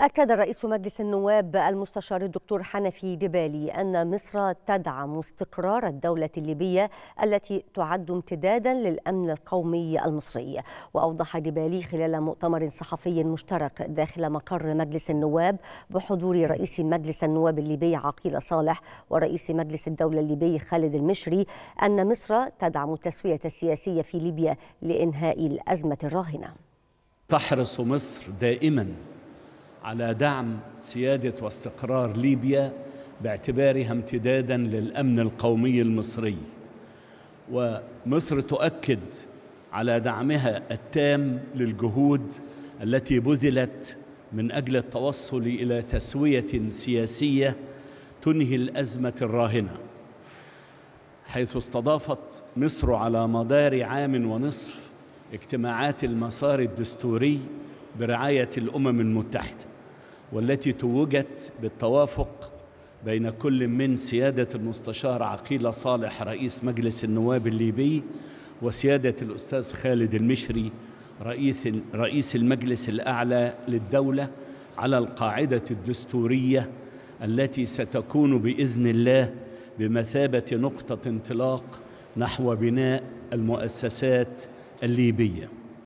أكد رئيس مجلس النواب المستشار الدكتور حنفي جبالي أن مصر تدعم استقرار الدولة الليبية التي تعد امتدادا للأمن القومي المصري وأوضح جبالي خلال مؤتمر صحفي مشترك داخل مقر مجلس النواب بحضور رئيس مجلس النواب الليبي عقيل صالح ورئيس مجلس الدولة الليبي خالد المشري أن مصر تدعم التسوية السياسية في ليبيا لإنهاء الأزمة الراهنة تحرص مصر دائما على دعم سيادة واستقرار ليبيا باعتبارها امتدادا للأمن القومي المصري ومصر تؤكد على دعمها التام للجهود التي بذلت من أجل التوصل إلى تسوية سياسية تنهي الأزمة الراهنة حيث استضافت مصر على مدار عام ونصف اجتماعات المسار الدستوري برعاية الأمم المتحدة والتي توجت بالتوافق بين كل من سيادة المستشار عقيلة صالح رئيس مجلس النواب الليبي وسيادة الأستاذ خالد المشري رئيس رئيس المجلس الأعلى للدولة على القاعدة الدستورية التي ستكون بإذن الله بمثابة نقطة انطلاق نحو بناء المؤسسات الليبيه